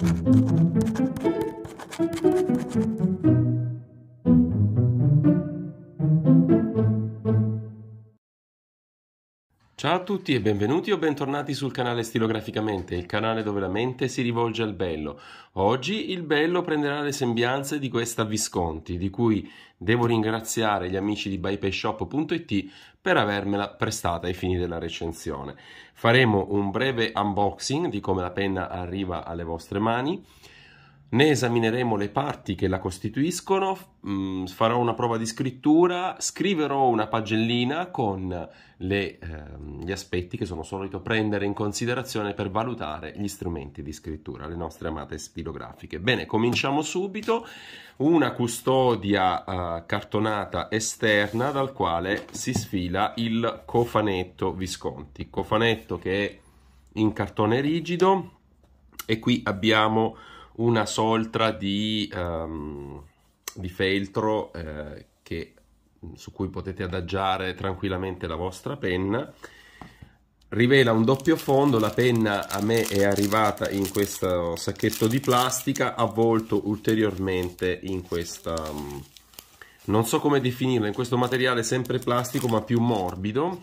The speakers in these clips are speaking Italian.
Thank you. Ciao a tutti e benvenuti o bentornati sul canale Stilograficamente, il canale dove la mente si rivolge al bello. Oggi il bello prenderà le sembianze di questa Visconti, di cui devo ringraziare gli amici di bypayshop.it per avermela prestata ai fini della recensione. Faremo un breve unboxing di come la penna arriva alle vostre mani ne esamineremo le parti che la costituiscono, mh, mm, farò una prova di scrittura, scriverò una pagellina con le, ehm, gli aspetti che sono solito prendere in considerazione per valutare gli strumenti di scrittura, le nostre amate stilografiche. Bene, cominciamo subito. Una custodia eh, cartonata esterna dal quale si sfila il cofanetto Visconti, cofanetto che è in cartone rigido e qui abbiamo una soltra di, um, di feltro eh, che, su cui potete adagiare tranquillamente la vostra penna rivela un doppio fondo, la penna a me è arrivata in questo sacchetto di plastica avvolto ulteriormente in questa, mm, non so come definirla, in questo materiale sempre plastico ma più morbido,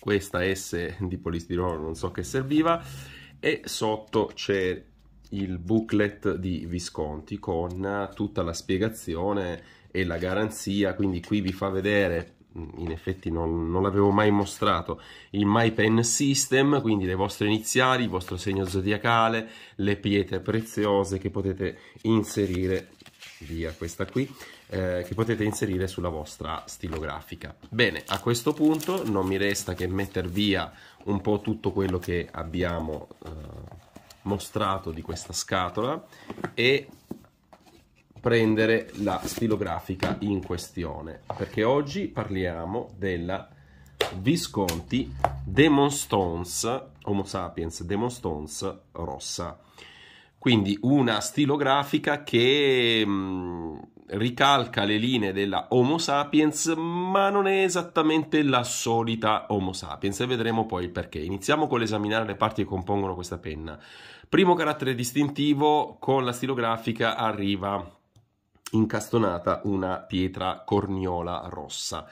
questa S di polistirolo non so che serviva, e sotto c'è il booklet di Visconti con tutta la spiegazione e la garanzia, quindi qui vi fa vedere in effetti non, non l'avevo mai mostrato, il My Pen System, quindi le vostre iniziali, il vostro segno zodiacale, le pietre preziose che potete inserire, via questa qui, eh, che potete inserire sulla vostra stilografica. Bene, a questo punto non mi resta che metter via un po' tutto quello che abbiamo eh, mostrato di questa scatola e prendere la stilografica in questione perché oggi parliamo della Visconti Demonstrons Homo sapiens Demonstrons rossa quindi una stilografica che mh, mm, ricalca le linee della Homo sapiens, ma non è esattamente la solita Homo sapiens e vedremo poi il perché. Iniziamo con l'esaminare le parti che compongono questa penna. Primo carattere distintivo, con la stilografica arriva incastonata una pietra corniola rossa.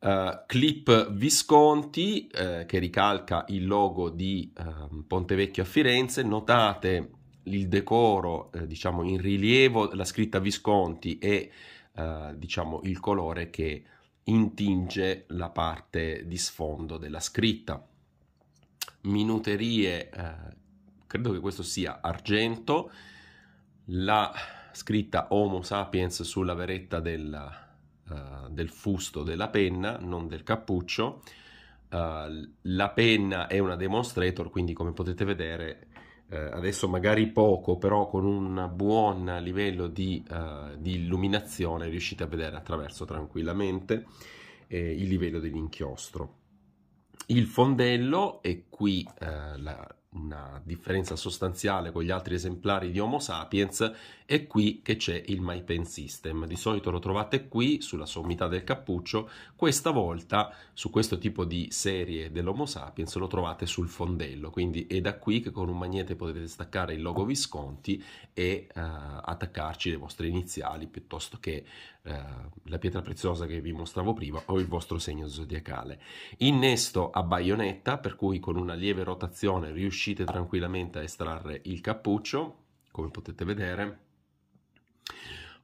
Uh, clip Visconti uh, che ricalca il logo di uh, ehm, Vecchio a Firenze, notate il decoro, eh, diciamo, in rilievo, la scritta Visconti e, eh, diciamo, il colore che intinge la parte di sfondo della scritta. Minuterie, eh, credo che questo sia argento, la scritta Homo sapiens sulla veretta del, uh, del fusto della penna, non del cappuccio. Uh, la penna è una demonstrator, quindi come potete vedere eh, adesso magari poco, però con un buon livello di, uh, di illuminazione riuscite a vedere attraverso tranquillamente eh, il livello dell'inchiostro. Il fondello, e qui eh, la, una differenza sostanziale con gli altri esemplari di Homo sapiens, è qui che c'è il My Pen System. Di solito lo trovate qui, sulla sommità del cappuccio, questa volta su questo tipo di serie dell'Homo sapiens lo trovate sul fondello, quindi è da qui che con un magnete potete staccare il logo Visconti e eh, attaccarci le vostre iniziali piuttosto che eh, la pietra preziosa che vi mostravo prima o il vostro segno zodiacale. Innesto a baionetta, per cui con una lieve rotazione riuscite tranquillamente a estrarre il cappuccio, come potete vedere.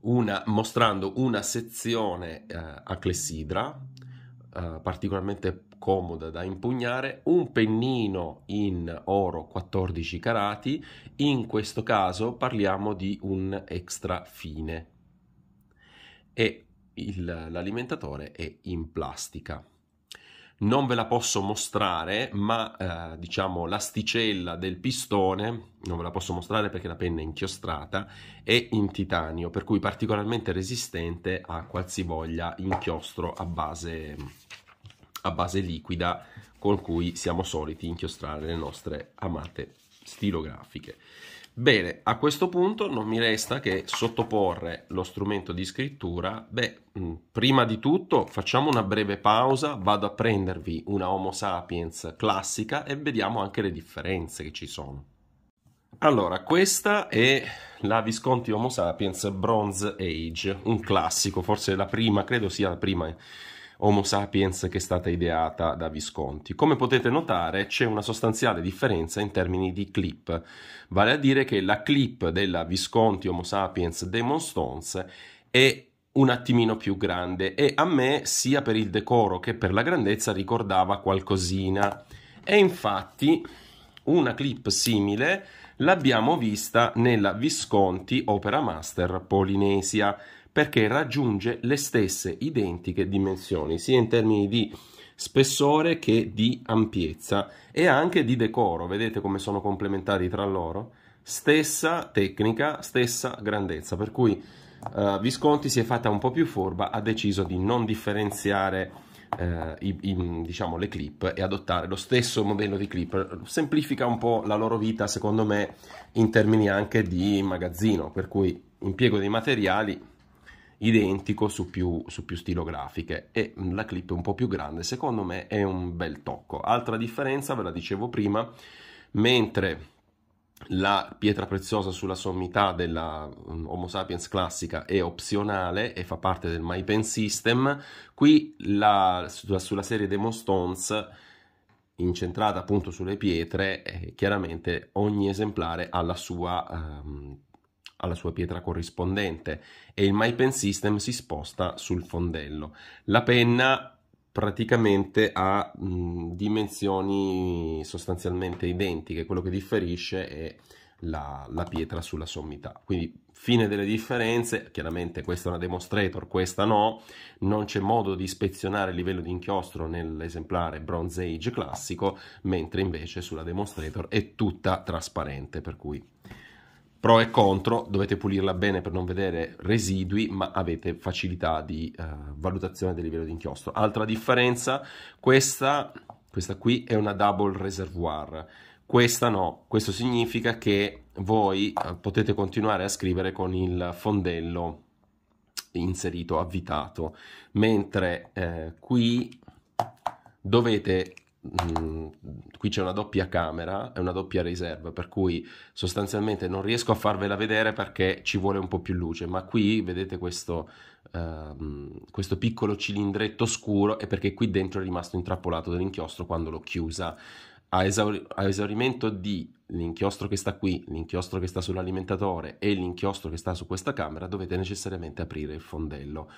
Una, mostrando una sezione eh, a clessidra eh, particolarmente comoda da impugnare, un pennino in oro 14 carati, in questo caso parliamo di un extra fine e il, l'alimentatore è in plastica. Non ve la posso mostrare, ma eh, diciamo l'asticella del pistone, non ve la posso mostrare perché la penna è inchiostrata, è in titanio, per cui particolarmente resistente a qualsivoglia inchiostro a base, a base liquida con cui siamo soliti inchiostrare le nostre amate stilografiche. Bene, a questo punto non mi resta che sottoporre lo strumento di scrittura. Beh, mm, prima di tutto facciamo una breve pausa, vado a prendervi una Homo sapiens classica e vediamo anche le differenze che ci sono. Allora, questa è la Visconti Homo sapiens Bronze Age, un classico, forse la prima, credo sia la prima eh. Homo sapiens che è stata ideata da Visconti. Come potete notare c'è una sostanziale differenza in termini di clip, vale a dire che la clip della Visconti Homo sapiens Demon Stones è un attimino più grande e a me sia per il decoro che per la grandezza ricordava qualcosina e infatti una clip simile l'abbiamo vista nella Visconti Opera Master Polinesia perché raggiunge le stesse identiche dimensioni, sia in termini di spessore che di ampiezza e anche di decoro. Vedete come sono complementari tra loro? Stessa tecnica, stessa grandezza, per cui eh, Visconti si è fatta un po' più furba, ha deciso di non differenziare eh, i, i, diciamo, le clip e adottare lo stesso modello di clip semplifica un po' la loro vita secondo me in termini anche di magazzino per cui impiego dei materiali identico su più, su più stilografiche e mm, la clip è un po' più grande, secondo me è un bel tocco. Altra differenza, ve la dicevo prima, mentre la pietra preziosa sulla sommità della mm, Homo sapiens classica è opzionale e fa parte del My Pen System, qui la, sulla serie Demostones incentrata appunto sulle pietre, eh, chiaramente ogni esemplare ha la sua... Ehm, alla sua pietra corrispondente e il My Pen System si sposta sul fondello. La penna praticamente ha mh, dimensioni sostanzialmente identiche, quello che differisce è la, la, pietra sulla sommità. Quindi fine delle differenze, chiaramente questa è una demonstrator, questa no, non c'è modo di ispezionare il livello di inchiostro nell'esemplare Bronze Age classico, mentre invece sulla demonstrator è tutta trasparente, per cui pro e contro, dovete pulirla bene per non vedere residui, ma avete facilità di eh, valutazione del livello di inchiostro. Altra differenza, questa, questa qui è una double reservoir, questa no, questo significa che voi eh, potete continuare a scrivere con il fondello inserito avvitato, mentre eh, qui dovete Mm, qui c'è una doppia camera e una doppia riserva, per cui sostanzialmente non riesco a farvela vedere perché ci vuole un po' più luce, ma qui vedete questo, Uh, questo piccolo cilindretto scuro è perché qui dentro è rimasto intrappolato dell'inchiostro quando l'ho chiusa. A, esauri- a, esaurimento di l'inchiostro che sta qui, l'inchiostro che sta sull'alimentatore e l'inchiostro che sta su questa camera, dovete necessariamente aprire il fondello.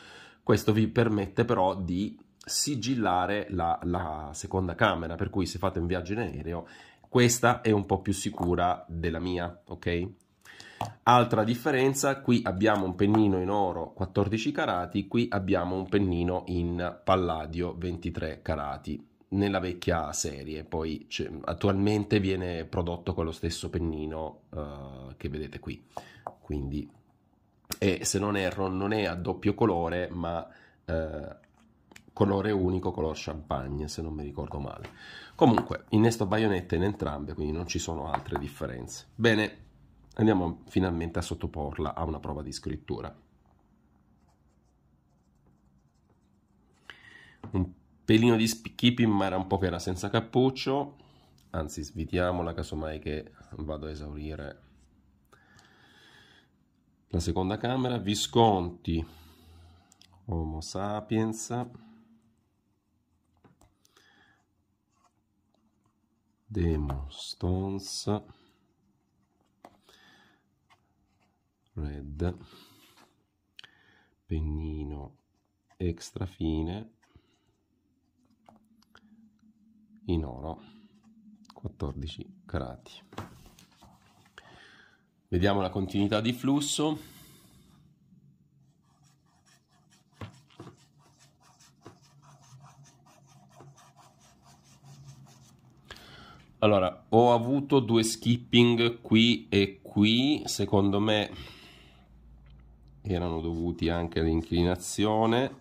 Questo vi permette però di sigillare la, la seconda camera, per cui se fate un viaggio in aereo questa è un po' più sicura della mia, ok? Altra differenza, qui abbiamo un pennino in oro 14 carati, qui abbiamo un pennino in palladio 23 carati nella vecchia serie, poi attualmente viene prodotto con lo stesso pennino uh, che vedete qui, quindi e se non erro non è a doppio colore ma uh, colore unico, color champagne, se non mi ricordo male. Comunque, innesto baionette in entrambe, quindi non ci sono altre differenze. Bene, andiamo finalmente a sottoporla a una prova di scrittura. Un pelino di keeping, ma era un po' che era senza cappuccio. Anzi, svitiamola, casomai che vado a esaurire la seconda camera. Visconti, Homo sapiens. Demon Stones Red Pennino extra fine in oro 14 carati vediamo la continuità di flusso Allora, ho avuto due skipping qui e qui, secondo me erano dovuti anche all'inclinazione.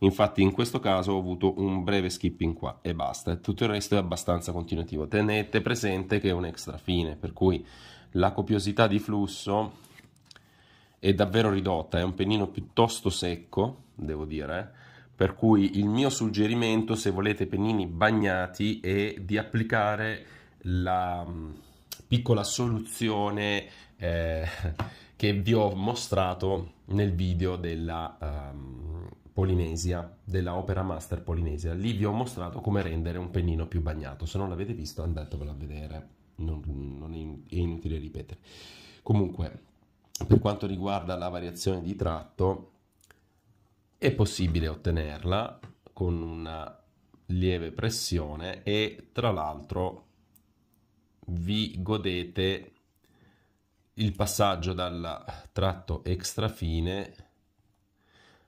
Infatti in questo caso ho avuto un breve skipping qua e basta, tutto il resto è abbastanza continuativo. Tenete presente che è un extra fine, per cui la copiosità di flusso è davvero ridotta, è un pennino piuttosto secco, devo dire, eh. Per cui il mio suggerimento, se volete pennini bagnati, è di applicare la mm, piccola soluzione eh, che vi ho mostrato nel video della um, Polinesia, della Opera Master Polinesia. Lì vi ho mostrato come rendere un pennino più bagnato. Se non l'avete visto, andatevelo a vedere, non, non è, in, è inutile ripetere. Comunque, per quanto riguarda la variazione di tratto, è possibile ottenerla con una lieve pressione e tra l'altro vi godete il passaggio dal tratto extra fine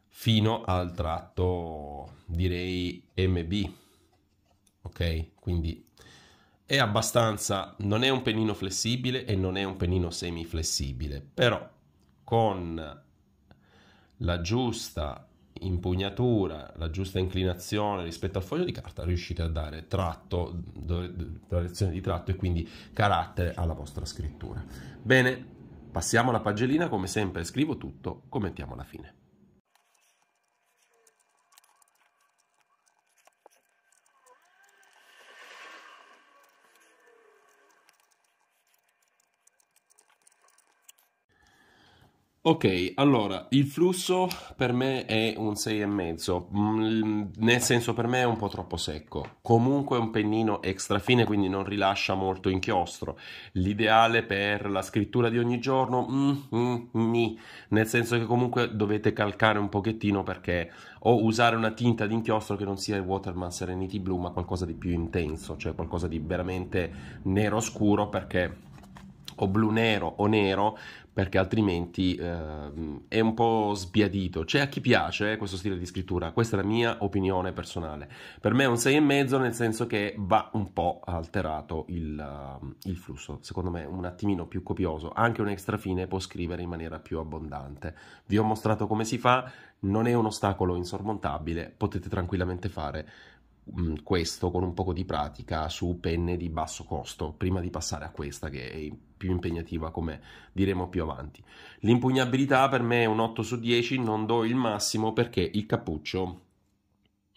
fino al tratto direi MB ok quindi è abbastanza non è un penino flessibile e non è un penino semiflessibile però con la giusta impugnatura, la giusta inclinazione rispetto al foglio di carta, riuscite a dare tratto, variazione di tratto e quindi carattere alla vostra scrittura. Bene, passiamo alla pagellina, come sempre scrivo tutto, commentiamo la fine. Ok, allora il flusso per me è un 6,5, mm, nel senso per me è un po' troppo secco. Comunque è un pennino extra fine, quindi non rilascia molto inchiostro. L'ideale per la scrittura di ogni giorno, mm, mm, mm, nel senso che comunque dovete calcare un pochettino perché o usare una tinta di inchiostro che non sia il Waterman Serenity Blue, ma qualcosa di più intenso, cioè qualcosa di veramente nero scuro perché o blu nero o nero perché altrimenti eh, è un po' sbiadito. C'è a chi piace eh, questo stile di scrittura, questa è la mia opinione personale. Per me è un 6,5 nel senso che va un po' alterato il, uh, il, flusso, secondo me un attimino più copioso, anche un extra fine può scrivere in maniera più abbondante. Vi ho mostrato come si fa, non è un ostacolo insormontabile, potete tranquillamente fare questo con un poco di pratica su penne di basso costo prima di passare a questa che è più impegnativa come diremo più avanti. L'impugnabilità per me è un 8 su 10, non do il massimo perché il cappuccio...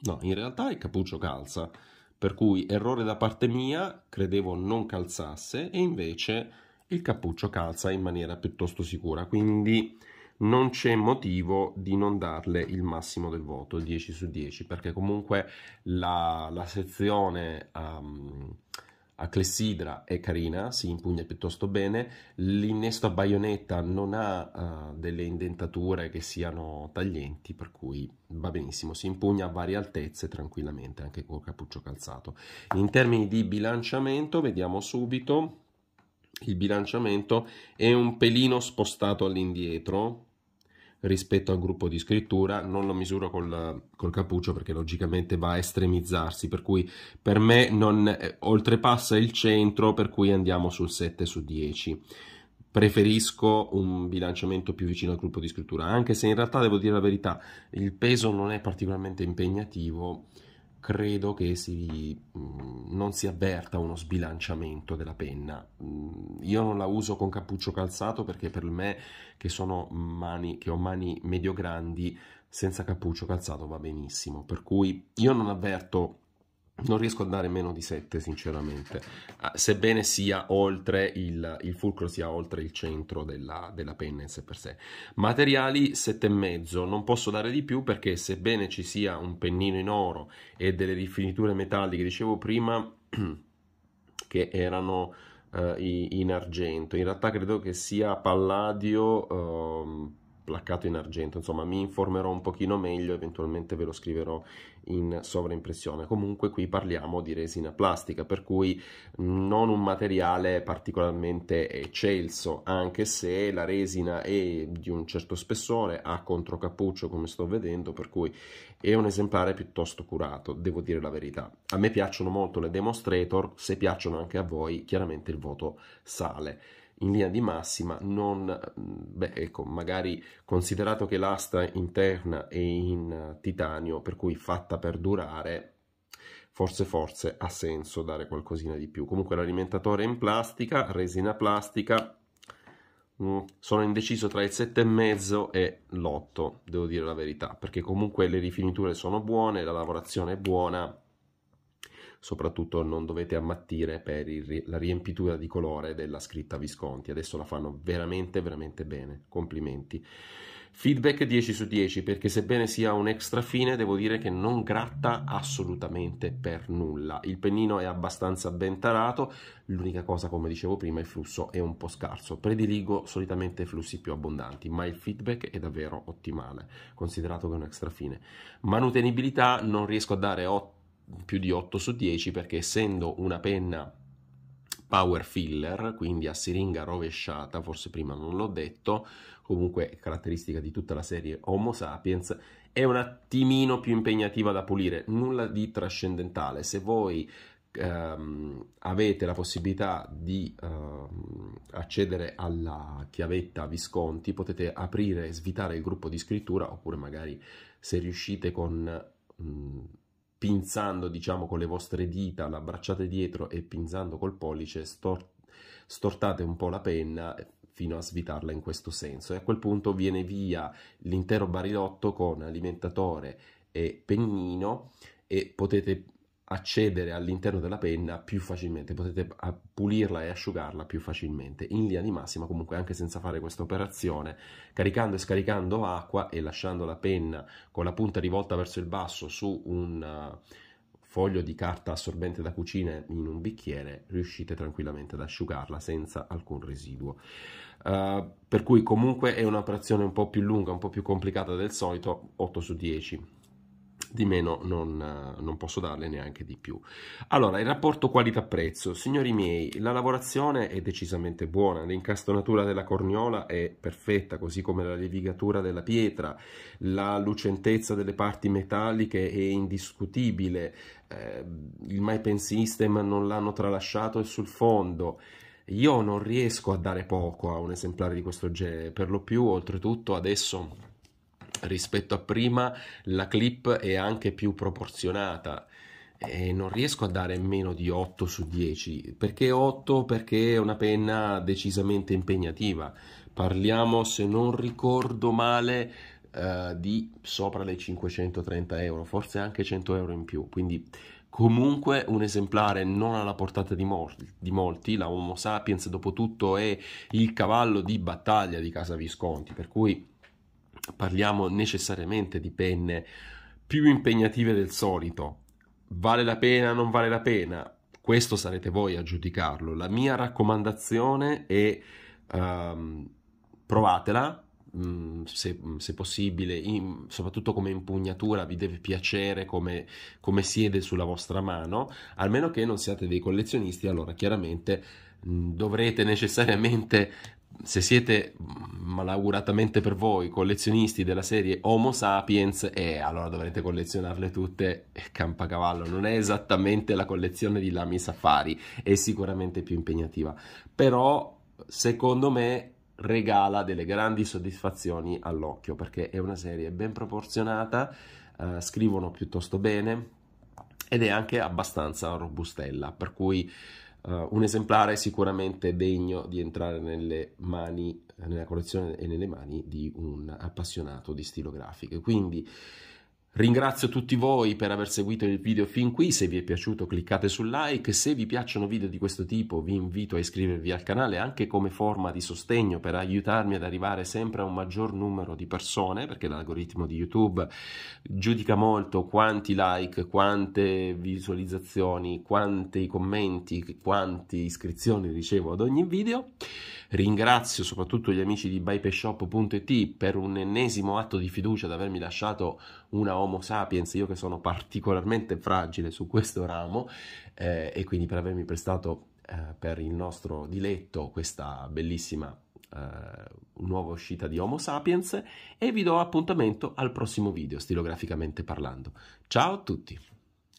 No, in realtà il cappuccio calza, per cui errore da parte mia, credevo non calzasse e invece il cappuccio calza in maniera piuttosto sicura, quindi non c'è motivo di non darle il massimo del voto, 10 su 10, perché comunque la, la sezione um, a clessidra è carina, si impugna piuttosto bene, l'innesto a baionetta non ha uh, delle indentature che siano taglienti, per cui va benissimo, si impugna a varie altezze tranquillamente, anche col cappuccio calzato. In termini di bilanciamento, vediamo subito, il bilanciamento è un pelino spostato all'indietro, rispetto al gruppo di scrittura, non lo misuro col, col cappuccio perché logicamente va a estremizzarsi, per cui per me non, eh, oltrepassa il centro, per cui andiamo sul 7 su 10 preferisco un bilanciamento più vicino al gruppo di scrittura, anche se in realtà devo dire la verità, il peso non è particolarmente impegnativo credo che si, mh, mm, non si avverta uno sbilanciamento della penna. Mh, mm, io non la uso con cappuccio calzato perché per me, che, mani, che ho mani medio-grandi, senza cappuccio calzato va benissimo. Per cui io non avverto non riesco a dare meno di 7, sinceramente, ah, sebbene sia oltre il, il fulcro, sia oltre il centro della, della penna in sé per sé. Materiali 7,5, non posso dare di più perché sebbene ci sia un pennino in oro e delle rifiniture metalliche, dicevo prima, che erano uh, in argento, in realtà credo che sia palladio, uh, placcato in argento, insomma mi informerò un pochino meglio, eventualmente ve lo scriverò in sovraimpressione. Comunque qui parliamo di resina plastica, per cui non un materiale particolarmente eccelso, anche se la resina è di un certo spessore, ha controcappuccio come sto vedendo, per cui è un esemplare piuttosto curato, devo dire la verità. A me piacciono molto le demonstrator, se piacciono anche a voi chiaramente il voto sale in linea di massima non, beh, ecco, magari considerato che l'asta interna è in titanio, per cui fatta per durare, forse forse ha senso dare qualcosina di più. Comunque l'alimentatore è in plastica, resina plastica, mm, sono indeciso tra il 7,5 e l'8, devo dire la verità, perché comunque le rifiniture sono buone, la lavorazione è buona, soprattutto non dovete ammattire per il, la riempitura di colore della scritta Visconti. Adesso la fanno veramente, veramente bene. Complimenti. Feedback 10 su 10 perché sebbene sia un extra fine devo dire che non gratta assolutamente per nulla. Il pennino è abbastanza ben tarato, l'unica cosa come dicevo prima il flusso è un po' scarso. Prediligo solitamente flussi più abbondanti, ma il feedback è davvero ottimale, considerato che è un extra fine. Manutenibilità non riesco a dare 8 più di 8 su 10 perché essendo una penna power filler, quindi a siringa rovesciata, forse prima non l'ho detto, comunque caratteristica di tutta la serie Homo sapiens, è un attimino più impegnativa da pulire, nulla di trascendentale. Se voi ehm, avete la possibilità di ehm, accedere alla chiavetta Visconti, potete aprire e svitare il gruppo di scrittura oppure magari se riuscite con... Mh, pinzando diciamo con le vostre dita, l'abbracciate dietro e pinzando col pollice stor stortate un po' la penna fino a svitarla in questo senso e a quel punto viene via l'intero barilotto con alimentatore e pennino e potete accedere all'interno della penna più facilmente, potete ah, pulirla e asciugarla più facilmente. In linea di massima, comunque, anche senza fare questa operazione, caricando e scaricando acqua e lasciando la penna con la punta rivolta verso il basso su un uh, foglio di carta assorbente da cucina in un bicchiere, riuscite tranquillamente ad asciugarla senza alcun residuo. Uh, per cui comunque è un'operazione un po' più lunga, un po' più complicata del solito, 8 su 10 di meno non, eh, non, posso darle neanche di più. Allora, il rapporto qualità-prezzo. Signori miei, la lavorazione è decisamente buona, l'incastonatura della corniola è perfetta, così come la levigatura della pietra, la lucentezza delle parti metalliche è indiscutibile, eh, il My Pen System non l'hanno tralasciato e sul fondo. Io non riesco a dare poco a un esemplare di questo genere, per lo più, oltretutto, adesso rispetto a prima la clip è anche più proporzionata e non riesco a dare meno di 8 su 10 perché 8 perché è una penna decisamente impegnativa parliamo se non ricordo male eh, di sopra le 530 euro forse anche 100 euro in più quindi comunque un esemplare non alla portata di, di, molti, la Homo sapiens dopo tutto è il cavallo di battaglia di Casa Visconti, per cui parliamo necessariamente di penne più impegnative del solito. Vale la pena, non vale la pena? Questo sarete voi a giudicarlo. La mia raccomandazione è um, provatela, mm, se, se, possibile, in, soprattutto come impugnatura, vi deve piacere come, come, siede sulla vostra mano, almeno che non siate dei collezionisti, allora chiaramente mm, dovrete necessariamente se siete mm, malauguratamente per voi collezionisti della serie Homo Sapiens, eh, allora dovrete collezionarle tutte e campacavallo, non è esattamente la collezione di Lami Safari, è sicuramente più impegnativa, però secondo me regala delle grandi soddisfazioni all'occhio perché è una serie ben proporzionata, eh, scrivono piuttosto bene ed è anche abbastanza robustella, per cui Uh, un esemplare sicuramente degno di entrare nelle mani, nella collezione e nelle mani di un appassionato di stilografiche. Quindi Ringrazio tutti voi per aver seguito il video fin qui, se vi è piaciuto cliccate sul like, se vi piacciono video di questo tipo vi invito a iscrivervi al canale anche come forma di sostegno per aiutarmi ad arrivare sempre a un maggior numero di persone perché l'algoritmo di YouTube giudica molto quanti like, quante visualizzazioni, quanti commenti, quante iscrizioni ricevo ad ogni video. Ringrazio soprattutto gli amici di bypeshop.it per un ennesimo atto di fiducia ad avermi lasciato una Homo sapiens, io che sono particolarmente fragile su questo ramo eh, e quindi per avermi prestato eh, per il nostro diletto questa bellissima Uh, nuova uscita di Homo Sapiens e vi do appuntamento al prossimo video, stilograficamente parlando. Ciao a tutti!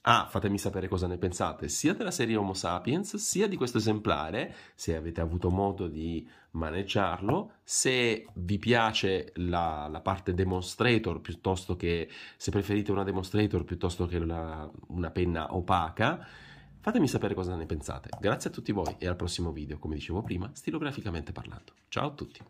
Ah, fatemi sapere cosa ne pensate, sia della serie Homo sapiens, sia di questo esemplare, se avete avuto modo di maneggiarlo, se vi piace la, la parte demonstrator piuttosto che, se preferite una demonstrator piuttosto che una, una penna opaca, fatemi sapere cosa ne pensate. Grazie a tutti voi e al prossimo video, come dicevo prima, stilograficamente parlando. Ciao a tutti!